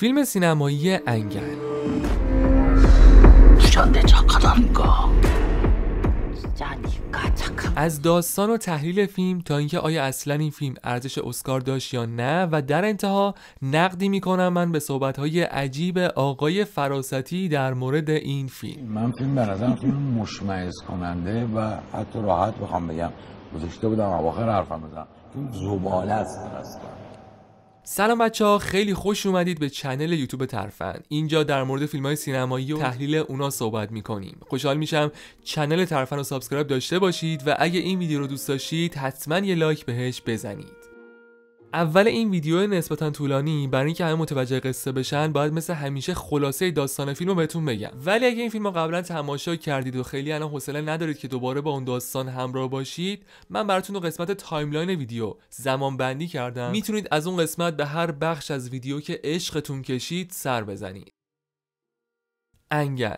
فیلم سینمایی انگل از داستان و تحلیل فیلم تا اینکه آیا اصلا این فیلم ارزش اسکار داشت یا نه و در انتها نقدی میکنم من به صحبتهای عجیب آقای فراستی در مورد این فیلم من فیلم به نظرم فیلم مشمعز کننده و حتی راحت بخوام بگم گذاشته بودم اواخر حرفم بزنم فیلم زباله است سلام بچه ها خیلی خوش اومدید به چنل یوتیوب ترفند اینجا در مورد فیلم های سینمایی و تحلیل اونا صحبت میکنیم خوشحال میشم چنل ترفند رو سابسکرایب داشته باشید و اگه این ویدیو رو دوست داشتید حتما یه لایک بهش بزنید اول این ویدیو نسبتا طولانی برای اینکه همه متوجه قصه بشن باید مثل همیشه خلاصه داستان فیلم رو بهتون بگم ولی اگه این فیلم رو قبلا تماشا کردید و خیلی الان حوصله ندارید که دوباره با اون داستان همراه باشید من براتون رو قسمت تایملاین ویدیو زمان بندی کردم میتونید از اون قسمت به هر بخش از ویدیو که عشقتون کشید سر بزنید انگل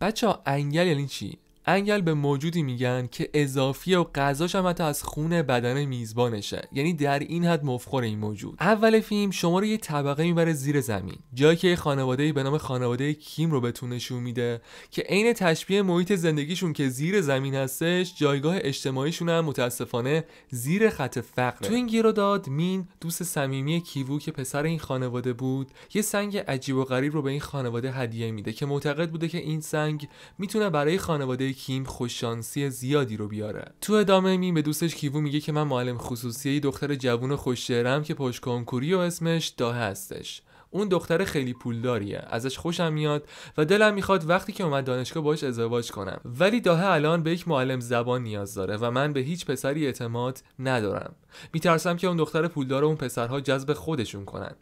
بچه ها انگل یعنی چی انگل به موجودی میگن که اضافی و غذاش هم حتی از خون بدن میزبانشه یعنی در این حد مفخور این موجود اول فیلم شما رو یه طبقه میبره زیر زمین جایی که خانواده به نام خانواده کیم رو بهتون نشون میده که عین تشبیه محیط زندگیشون که زیر زمین هستش جایگاه اجتماعیشون هم متاسفانه زیر خط فقره تو این گیرو داد مین دوست صمیمی کیوو که پسر این خانواده بود یه سنگ عجیب و غریب رو به این خانواده هدیه میده که معتقد بوده که این سنگ میتونه برای خانواده کیم خوششانسی زیادی رو بیاره تو ادامه میم به دوستش کیوو میگه که من معلم خصوصی دختر جوون خوششهرم که پشت کنکوری و اسمش داه هستش اون دختر خیلی پولداریه ازش خوشم میاد و دلم میخواد وقتی که اومد دانشگاه باش ازدواج کنم ولی داهه الان به یک معلم زبان نیاز داره و من به هیچ پسری اعتماد ندارم میترسم که اون دختر پولدار اون پسرها جذب خودشون کنن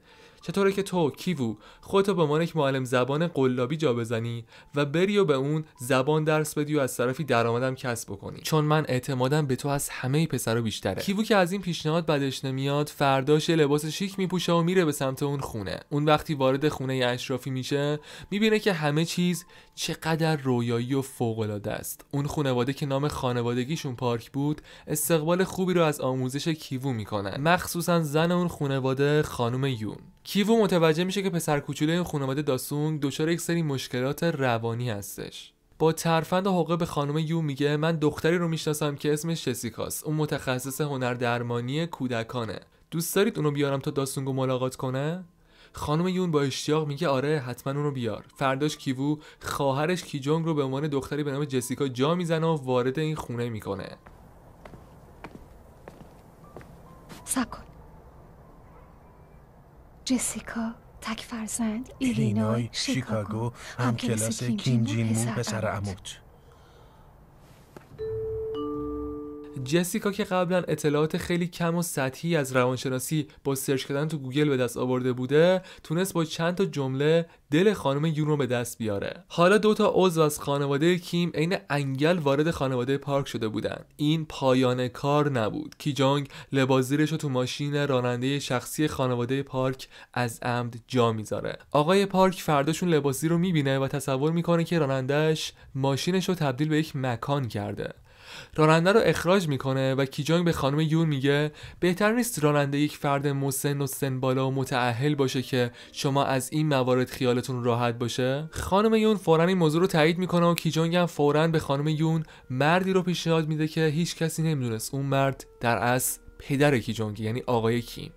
چطوره که تو کیوو خودتو به عنوان یک معلم زبان قلابی جا بزنی و بری و به اون زبان درس بدی و از طرفی درآمدم کسب بکنی چون من اعتمادم به تو از همه پسرا بیشتره کیوو که از این پیشنهاد بدش نمیاد فرداش لباس شیک میپوشه و میره به سمت اون خونه اون وقتی وارد خونه اشرافی میشه میبینه که همه چیز چقدر رویایی و فوق العاده است اون خانواده که نام خانوادگیشون پارک بود استقبال خوبی رو از آموزش کیوو میکنه. مخصوصا زن اون خانواده خانم یون کیوو متوجه میشه که پسر کوچولوی این خانواده داسونگ دچار یک سری مشکلات روانی هستش با ترفند و حقه به خانم یو میگه من دختری رو میشناسم که اسمش جسیکاست اون متخصص هنر درمانی کودکانه دوست دارید اونو بیارم تا داسونگو ملاقات کنه خانم یون با اشتیاق میگه آره حتما رو بیار فرداش کیوو خواهرش کیجونگ رو به عنوان دختری به نام جسیکا جا میزنه و وارد این خونه میکنه سکن جسیکا تک فرزند ایلینوی شیکاگو هم کلاس کیم جین مون پسر عمود جسیکا که قبلا اطلاعات خیلی کم و سطحی از روانشناسی با سرچ کردن تو گوگل به دست آورده بوده تونست با چند تا جمله دل خانم یون رو به دست بیاره حالا دو تا عضو از خانواده کیم عین انگل وارد خانواده پارک شده بودن این پایان کار نبود کی جانگ لباس رو تو ماشین راننده شخصی خانواده پارک از عمد جا میذاره آقای پارک فرداشون لباسی رو میبینه و تصور میکنه که رانندهش ماشینش رو تبدیل به یک مکان کرده راننده رو اخراج میکنه و کیجانگ به خانم یون میگه بهتر نیست راننده یک فرد مسن و سن بالا و متعهل باشه که شما از این موارد خیالتون راحت باشه خانم یون فورا این موضوع رو تایید میکنه و کیجانگ هم فورا به خانم یون مردی رو پیشنهاد میده که هیچ کسی نمیدونست اون مرد در اصل پدر کیجانگ یعنی آقای کیم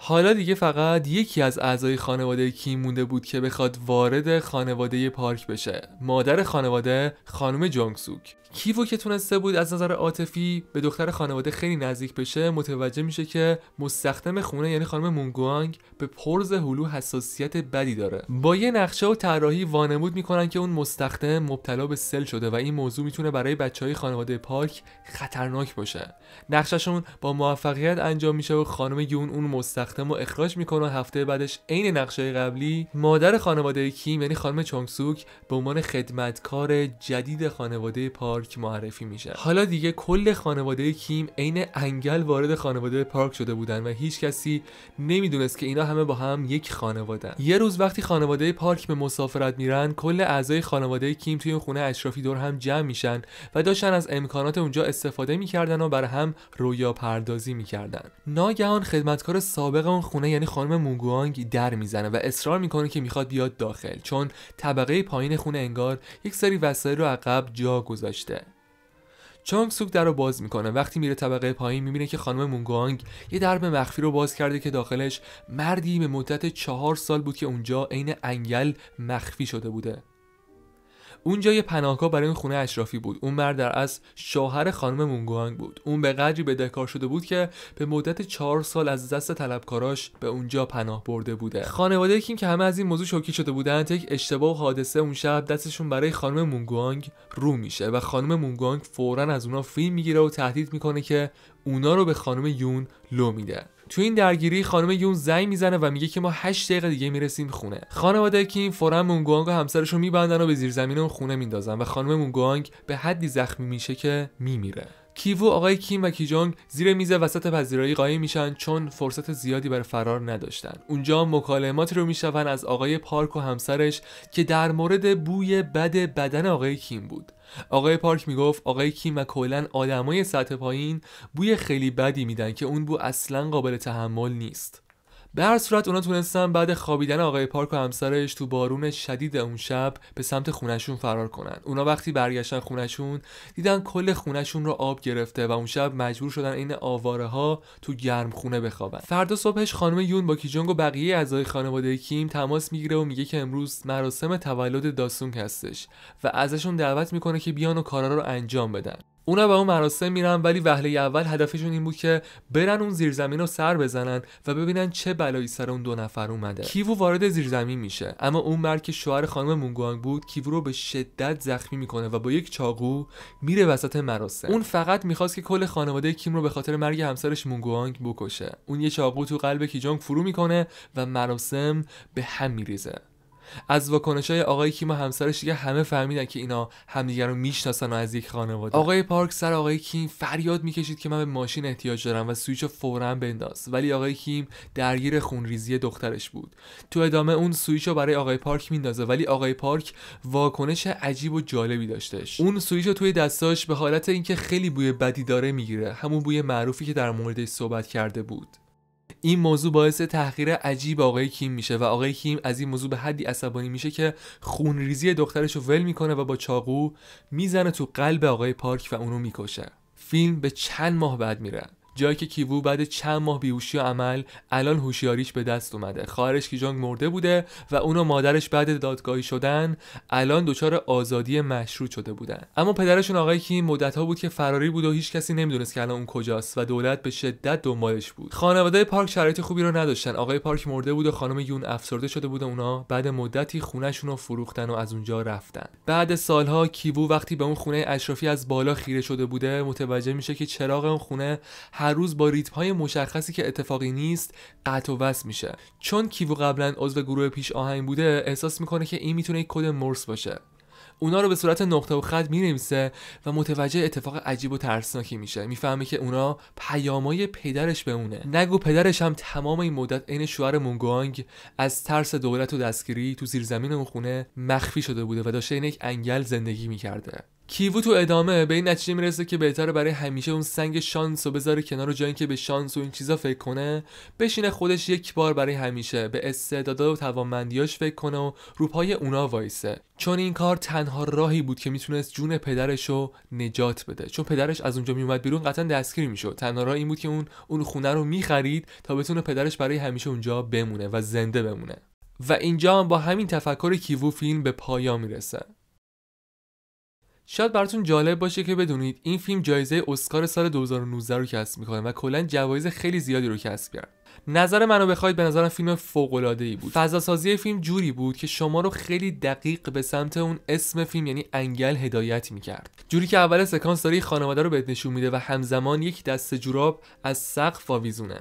حالا دیگه فقط یکی از اعضای خانواده کیم مونده بود که بخواد وارد خانواده پارک بشه مادر خانواده خانم جونگسوک کیوو که تونسته بود از نظر عاطفی به دختر خانواده خیلی نزدیک بشه متوجه میشه که مستخدم خونه یعنی خانم مونگوانگ به پرز هلو حساسیت بدی داره با یه نقشه و طراحی وانمود میکنن که اون مستخدم مبتلا به سل شده و این موضوع میتونه برای بچه های خانواده پارک خطرناک باشه نقششون با موفقیت انجام میشه و خانم یون اون مستخدم رو اخراج میکنه و هفته بعدش عین نقشه قبلی مادر خانواده کیم یعنی خانم چونگسوک به عنوان خدمتکار جدید خانواده پارک پارک معرفی میشه حالا دیگه کل خانواده کیم عین انگل وارد خانواده پارک شده بودن و هیچ کسی نمیدونست که اینا همه با هم یک خانواده یه روز وقتی خانواده پارک به مسافرت میرن کل اعضای خانواده کیم توی خونه اشرافی دور هم جمع میشن و داشتن از امکانات اونجا استفاده میکردن و بر هم رویا پردازی میکردن ناگهان خدمتکار سابق اون خونه یعنی خانم موگوانگ در میزنه و اصرار میکنه که میخواد بیاد داخل چون طبقه پایین خونه انگار یک سری وسایل رو عقب جا گذاشته چانگ سوک در رو باز میکنه وقتی میره طبقه پایین میبینه که خانم مونگوانگ یه درب مخفی رو باز کرده که داخلش مردی به مدت چهار سال بود که اونجا عین انگل مخفی شده بوده اونجا یه پناهگاه برای اون خونه اشرافی بود اون مرد در از شوهر خانم مونگوانگ بود اون به قدری بدهکار شده بود که به مدت چهار سال از دست طلبکاراش به اونجا پناه برده بوده خانواده کیم که همه از این موضوع شوکه شده بودند یک اشتباه و حادثه اون شب دستشون برای خانم مونگوانگ رو میشه و خانم مونگوانگ فورا از اونا فیلم میگیره و تهدید میکنه که اونا رو به خانم یون لو میده تو این درگیری خانم یون زنگ میزنه و میگه که ما 8 دقیقه دیگه میرسیم خونه خانواده کیم فورا مونگوانگ و همسرش رو میبندن و به زیر زمین اون خونه میندازن و خانم مونگوانگ به حدی زخمی میشه که میمیره کیوو آقای کیم و کیجونگ زیر میز وسط پذیرایی قایم میشن چون فرصت زیادی برای فرار نداشتن اونجا مکالمات رو میشون از آقای پارک و همسرش که در مورد بوی بد بدن آقای کیم بود آقای پارک میگفت آقای کیم و کلا آدمای سطح پایین بوی خیلی بدی میدن که اون بو اصلا قابل تحمل نیست به هر صورت اونا تونستن بعد خوابیدن آقای پارک و همسرش تو بارون شدید اون شب به سمت خونشون فرار کنن اونا وقتی برگشتن خونشون دیدن کل خونشون رو آب گرفته و اون شب مجبور شدن این آواره ها تو گرم خونه بخوابن فردا صبحش خانم یون با کیجونگ و بقیه اعضای خانواده کیم تماس میگیره و میگه که امروز مراسم تولد داسونگ هستش و ازشون دعوت میکنه که بیان و کارا رو انجام بدن اونا به اون مراسم میرن ولی وهله اول هدفشون این بود که برن اون زیرزمین رو سر بزنن و ببینن چه بلایی سر اون دو نفر اومده کیو وارد زیرزمین میشه اما اون مرد که شوهر خانم مونگوانگ بود کیو رو به شدت زخمی میکنه و با یک چاقو میره وسط مراسم اون فقط میخواست که کل خانواده کیم رو به خاطر مرگ همسرش مونگوانگ بکشه اون یه چاقو تو قلب کیجانگ فرو میکنه و مراسم به هم میریزه از واکنش های آقای کیم و همسرش دیگه همه فهمیدن که اینا همدیگر رو میشناسن و از یک خانواده آقای پارک سر آقای کیم فریاد میکشید که من به ماشین احتیاج دارم و سویچ فورا بنداز ولی آقای کیم درگیر خونریزی دخترش بود تو ادامه اون سویچ رو برای آقای پارک میندازه ولی آقای پارک واکنش عجیب و جالبی داشتش اون سویچ رو توی دستاش به حالت اینکه خیلی بوی بدی داره میگیره همون بوی معروفی که در موردش صحبت کرده بود این موضوع باعث تحقیر عجیب آقای کیم میشه و آقای کیم از این موضوع به حدی عصبانی میشه که خونریزی دخترش رو ول میکنه و با چاقو میزنه تو قلب آقای پارک و اونو میکشه فیلم به چند ماه بعد میره جایی که کیوو بعد چند ماه بیهوشی و عمل الان هوشیاریش به دست اومده خواهرش کیجانگ مرده بوده و اونو مادرش بعد دادگاهی شدن الان دچار آزادی مشروط شده بودن اما پدرشون آقای کیم مدتها بود که فراری بود و هیچ کسی نمیدونست که الان اون کجاست و دولت به شدت دنبالش بود خانواده پارک شرایط خوبی رو نداشتن آقای پارک مرده بود و خانم یون افسرده شده بود و اونا بعد مدتی خونهشون رو فروختن و از اونجا رفتن بعد سالها کیوو وقتی به اون خونه اشرافی از بالا خیره شده بوده متوجه میشه که چراغ اون خونه هر روز با ریتم های مشخصی که اتفاقی نیست قطع و وصل میشه چون کیو قبلا عضو گروه پیش آهنگ بوده احساس میکنه که این میتونه یک کد مرس باشه اونا رو به صورت نقطه و خط مینویسه و متوجه اتفاق عجیب و ترسناکی میشه میفهمه که اونا پیامای پدرش به اونه نگو پدرش هم تمام این مدت عین شوهر مونگوانگ از ترس دولت و دستگیری تو زیرزمین اون خونه مخفی شده بوده و داشته این یک انگل زندگی میکرده کیوو تو ادامه به این نتیجه میرسه که بهتره برای همیشه اون سنگ شانس و بذاره کنار و جایی که به شانس و این چیزا فکر کنه بشینه خودش یک بار برای همیشه به استعدادا و توانمندیاش فکر کنه و روپای اونا وایسه چون این کار تنها راهی بود که میتونست جون پدرش رو نجات بده چون پدرش از اونجا میومد بیرون قطعا دستگیر میشد تنها راه این بود که اون اون خونه رو میخرید تا بتونه پدرش برای همیشه اونجا بمونه و زنده بمونه و اینجا با همین تفکر کیوو فیلم به پایان میرسه شاید براتون جالب باشه که بدونید این فیلم جایزه اسکار سال 2019 رو کسب میکنه و کلا جوایز خیلی زیادی رو کسب کرد نظر منو بخواید به نظرم فیلم فوق العاده ای بود فضا سازی فیلم جوری بود که شما رو خیلی دقیق به سمت اون اسم فیلم یعنی انگل هدایت میکرد جوری که اول سکانس داره خانواده رو بهت نشون میده و همزمان یک دست جوراب از سقف آویزونه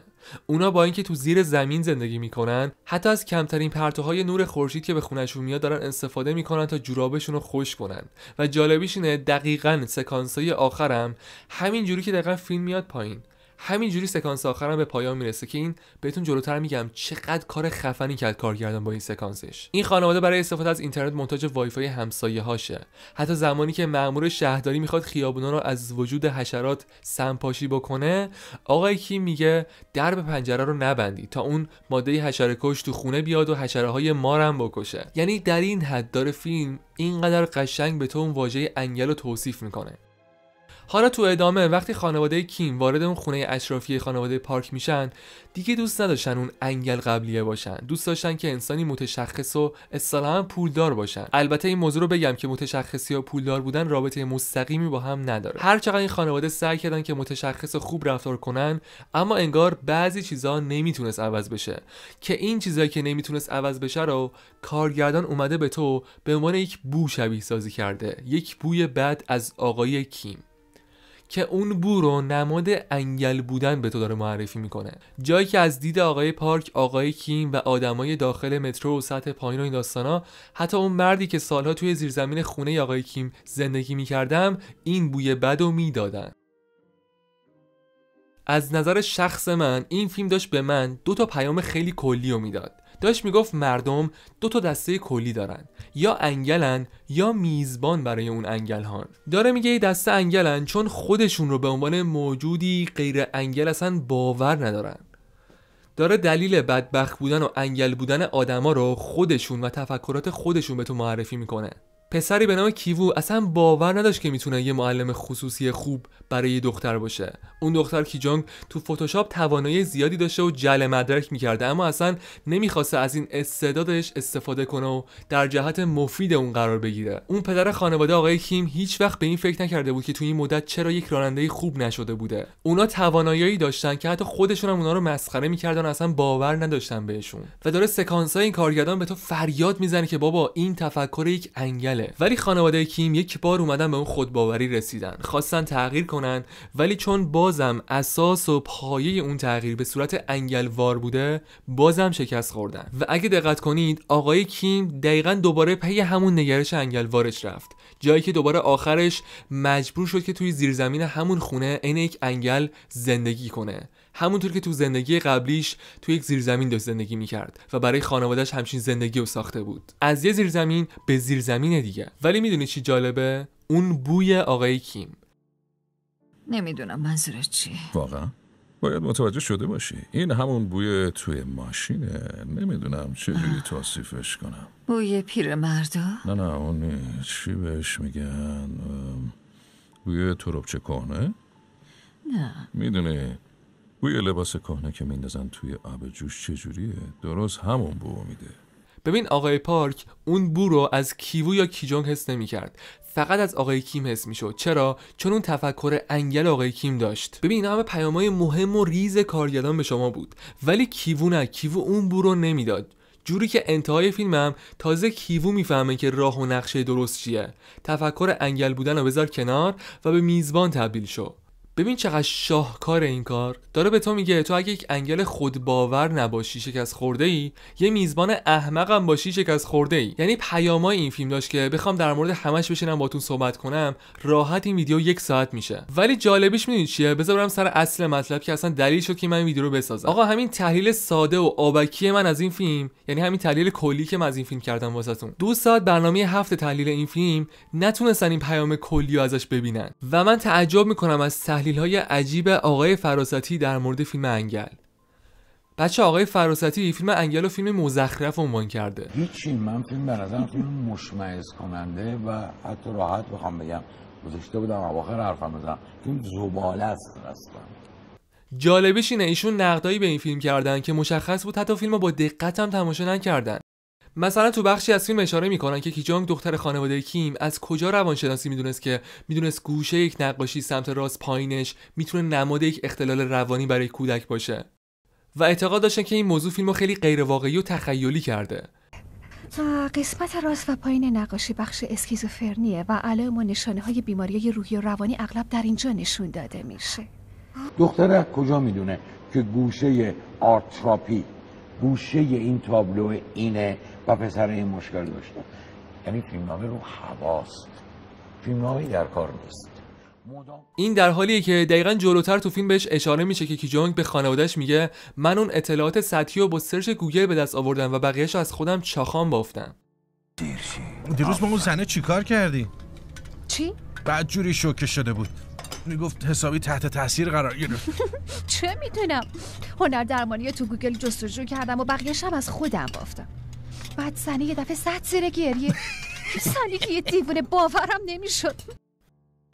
اونا با اینکه تو زیر زمین زندگی میکنن حتی از کمترین پرتوهای نور خورشید که به خونشون میاد دارن استفاده میکنن تا جورابشون رو خوش کنن و جالبیش اینه دقیقا سکانسای آخرم همینجوری که دقیقا فیلم میاد پایین همین جوری سکانس آخرم به پایان میرسه که این بهتون جلوتر میگم چقدر کار خفنی کرد کارگردان با این سکانسش این خانواده برای استفاده از اینترنت منتاج وایفای همسایه هاشه حتی زمانی که مأمور شهرداری میخواد خیابونا رو از وجود حشرات سنپاشی بکنه آقای کی میگه درب پنجره رو نبندی تا اون ماده حشره کش تو خونه بیاد و حشره های مارم بکشه یعنی در این حد داره فیلم اینقدر قشنگ به تو اون واژه انگل رو توصیف میکنه حالا تو ادامه وقتی خانواده کیم وارد اون خونه اشرافی خانواده پارک میشن دیگه دوست نداشتن اون انگل قبلیه باشن دوست داشتن که انسانی متشخص و اصطلاحا پولدار باشن البته این موضوع رو بگم که متشخصی و پولدار بودن رابطه مستقیمی با هم نداره هر چقدر این خانواده سعی کردن که متشخص و خوب رفتار کنن اما انگار بعضی چیزها نمیتونست عوض بشه که این چیزایی که نمیتونست عوض بشه رو کارگردان اومده به تو به عنوان یک بو شبیه سازی کرده یک بوی بد از آقای کیم که اون بو رو نماد انگل بودن به تو داره معرفی میکنه جایی که از دید آقای پارک آقای کیم و آدمای داخل مترو و سطح پایین و این داستانا حتی اون مردی که سالها توی زیرزمین خونه آقای کیم زندگی میکردم این بوی بد و میدادن از نظر شخص من این فیلم داشت به من دو تا پیام خیلی کلی رو میداد داشت میگفت مردم دو تا دسته کلی دارن یا انگلن یا میزبان برای اون انگلهان داره میگه این دسته انگلن چون خودشون رو به عنوان موجودی غیر انگل اصلا باور ندارن داره دلیل بدبخت بودن و انگل بودن آدما رو خودشون و تفکرات خودشون به تو معرفی میکنه پسری به نام کیوو اصلا باور نداشت که میتونه یه معلم خصوصی خوب برای یه دختر باشه اون دختر کیجونگ تو فتوشاپ توانایی زیادی داشته و جل مدرک میکرده اما اصلا نمیخواسته از این استعدادش استفاده کنه و در جهت مفید اون قرار بگیره اون پدر خانواده آقای کیم هیچ وقت به این فکر نکرده بود که تو این مدت چرا یک راننده خوب نشده بوده اونا توانایی داشتن که حتی خودشون هم اونا رو مسخره میکردن و اصلا باور نداشتن بهشون و داره سکانس های این کارگردان به تو فریاد میزنه که بابا این تفکر یک انگل بله، ولی خانواده کیم یک بار اومدن به اون خودباوری رسیدن خواستن تغییر کنن ولی چون بازم اساس و پایه اون تغییر به صورت انگلوار بوده بازم شکست خوردن و اگه دقت کنید آقای کیم دقیقا دوباره پی همون نگرش انگلوارش رفت جایی که دوباره آخرش مجبور شد که توی زیرزمین همون خونه عین یک انگل زندگی کنه همونطور که تو زندگی قبلیش تو یک زیرزمین داشت زندگی میکرد و برای خانوادهش همچین زندگی رو ساخته بود از یه زیرزمین به زیرزمین دیگه ولی میدونی چی جالبه اون بوی آقای کیم نمیدونم منظورت چی واقعا باید متوجه شده باشی این همون بوی توی ماشینه نمیدونم چجوری توصیفش کنم بوی پیر مردا؟ نه نه اون چی بهش میگن بوی تروبچه کنه؟ نه میدونی بوی لباس کهنه که میندازن توی آب جوش چجوریه درست همون بو میده ببین آقای پارک اون بو رو از کیوو یا کیجونگ حس کرد فقط از آقای کیم حس میشد چرا چون اون تفکر انگل آقای کیم داشت ببین اینا همه پیامهای مهم و ریز کارگردان به شما بود ولی کیوو نه کیوو اون بو رو نمیداد جوری که انتهای فیلمم تازه کیوو میفهمه که راه و نقشه درست چیه تفکر انگل بودن رو بذار کنار و به میزبان تبدیل شو ببین چقدر شاهکار این کار داره به تو میگه تو اگه یک انگل خود باور نباشی شکست خورده ای یه میزبان هم باشی شکست خورده ای یعنی پیامای این فیلم داشت که بخوام در مورد همش بشینم باتون صحبت کنم راحت این ویدیو یک ساعت میشه ولی جالبیش میدونی چیه بذارم سر اصل مطلب که اصلا دلیل شد که من ویدیو رو بسازم آقا همین تحلیل ساده و آبکی من از این فیلم یعنی همین تحلیل کلی که من از این فیلم کردم واسهتون دو ساعت برنامه هفت تحلیل این فیلم نتونستن این پیام کلی ازش ببینن و من تعجب میکنم از تحلیل تحلیل های عجیب آقای فراستی در مورد فیلم انگل بچه آقای فراستی فیلم انگل و فیلم مزخرف عنوان کرده هیچی من فیلم به نظرم فیلم مشمعز کننده و حتی راحت بخوام بگم گذاشته بودم اواخر حرفم بزنم فیلم زباله است اصلا جالبش اینه ایشون نقدایی به این فیلم کردن که مشخص بود حتی فیلم رو با دقت هم تماشا نکردن مثلا تو بخشی از فیلم اشاره میکنن که کیجانگ دختر خانواده کیم از کجا روانشناسی میدونست که میدونست گوشه یک نقاشی سمت راست پایینش میتونه نماد یک اختلال روانی برای کودک باشه و اعتقاد داشتن که این موضوع فیلمو خیلی خیلی غیرواقعی و تخیلی کرده قسمت راست و پایین نقاشی بخش اسکیزوفرنیه و علائم و نشانه های بیماری روحی و روانی اغلب در اینجا نشون داده میشه دختره کجا میدونه که گوشه آرتراپی گوشه این تابلو اینه و پسر این مشکل داشته یعنی فیلمنامه رو هواست فیلمنامه در کار نیست این در حالیه که دقیقا جلوتر تو فیلم بهش اشاره میشه که جونگ به خانوادهش میگه من اون اطلاعات سطحی رو با سرچ گوگل به دست آوردم و بقیهش از خودم چاخان بافتم دیروز با اون زنه چیکار کردی؟ چی؟ بعد جوری شوکه شده بود میگفت حسابی تحت تاثیر قرار گرفت چه میدونم هنر درمانی تو گوگل جستجو کردم و بقیه از خودم بافتم بعد سنه یه دفعه صد زیر گریه که یه دیوونه باورم نمیشد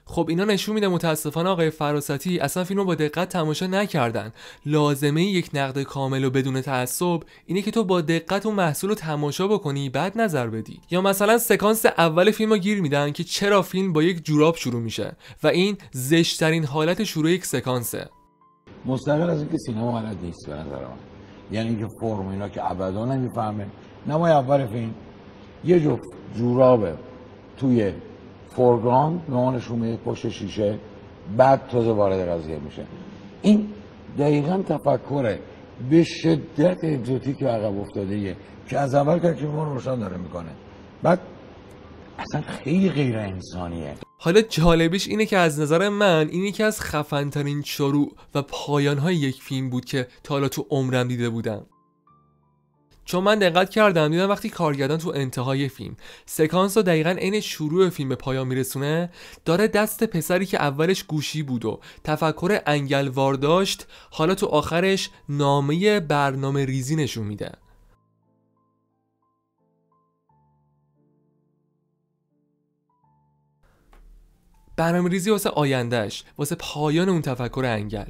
خب اینا نشون میده متاسفانه آقای فراستی اصلا فیلم رو با دقت تماشا نکردن لازمه یک نقد کامل و بدون تعصب اینه که تو با دقت و محصول رو تماشا بکنی بعد نظر بدی یا مثلا سکانس اول فیلم رو گیر میدن که چرا فیلم با یک جوراب شروع میشه و این زشترین حالت شروع یک سکانسه مستقل از اینکه سینما غلط نیست به نظر من یعنی اینکه فرم اینا که ابدا نمیفهمه نمای اول فیلم یه جفت جورابه توی فورگراند نمانش میده پشت شیشه بعد تازه وارد قضیه میشه این دقیقا تفکر به شدت اگزوتیک که عقب افتاده یه که از اول که اون روشن داره میکنه بعد اصلا خیلی غیر انسانیه حالا جالبش اینه که از نظر من این یکی از خفنترین شروع و پایانهای یک فیلم بود که تا حالا تو عمرم دیده بودم چون من دقت کردم دیدم وقتی کارگردان تو انتهای فیلم سکانس رو دقیقا عین شروع فیلم به پایان میرسونه داره دست پسری که اولش گوشی بود و تفکر انگلوار داشت حالا تو آخرش نامه برنامه ریزی نشون میده برنامه ریزی واسه آیندهش واسه پایان اون تفکر انگل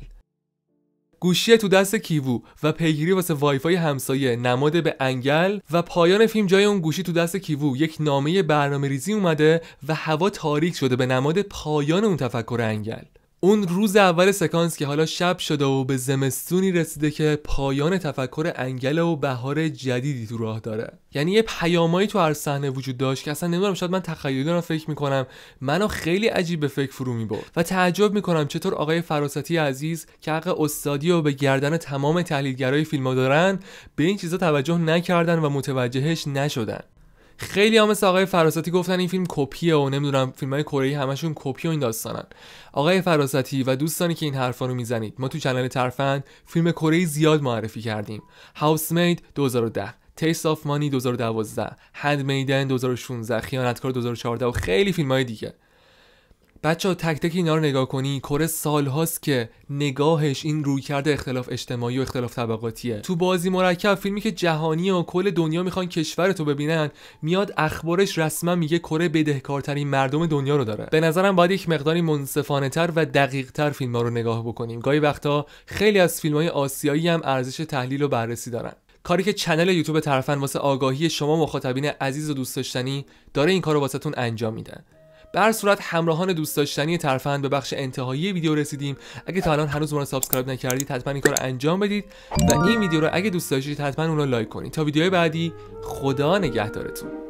گوشی تو دست کیوو و پیگیری واسه وایفای همسایه نماد به انگل و پایان فیلم جای اون گوشی تو دست کیوو یک نامه برنامه ریزی اومده و هوا تاریک شده به نماد پایان اون تفکر انگل اون روز اول سکانس که حالا شب شده و به زمستونی رسیده که پایان تفکر انگل و بهار جدیدی تو راه داره یعنی یه پیامایی تو هر صحنه وجود داشت که اصلا نمیدونم شاید من تخیلی رو فکر میکنم منو خیلی عجیب به فکر فرو میبرد و تعجب میکنم چطور آقای فراستی عزیز که حق استادی و به گردن تمام تحلیلگرای فیلم دارن به این چیزا توجه نکردن و متوجهش نشدن خیلی ها مثل آقای فراستی گفتن این فیلم کپیه و نمیدونم فیلم های کره همشون کپی و این داستانن آقای فراستی و دوستانی که این حرفا رو میزنید ما تو چنل ترفند فیلم کره زیاد معرفی کردیم هاوس مید 2010 تیست آف مانی 2012 هند میدن 2016 خیانتکار 2014 و خیلی فیلم دیگه بچه ها تک تک اینا رو نگاه کنی کره هاست که نگاهش این کرده اختلاف اجتماعی و اختلاف طبقاتیه تو بازی مرکب فیلمی که جهانی و کل دنیا میخوان کشور تو ببینن میاد اخبارش رسما میگه کره بدهکارترین مردم دنیا رو داره به نظرم باید یک مقداری منصفانه تر و دقیق تر فیلم ها رو نگاه بکنیم گاهی وقتا خیلی از فیلم های آسیایی هم ارزش تحلیل و بررسی دارن کاری که چنل یوتیوب طرفن واسه آگاهی شما مخاطبین عزیز و دوست داشتنی داره این کارو واسهتون انجام میده به هر صورت همراهان دوست داشتنی ترفند به بخش انتهایی ویدیو رسیدیم اگه تا الان هنوز ما رو سابسکرایب نکردید حتما این کار رو انجام بدید و این ویدیو رو اگه دوست داشتید حتما اون رو لایک کنید تا ویدیوهای بعدی خدا نگهدارتون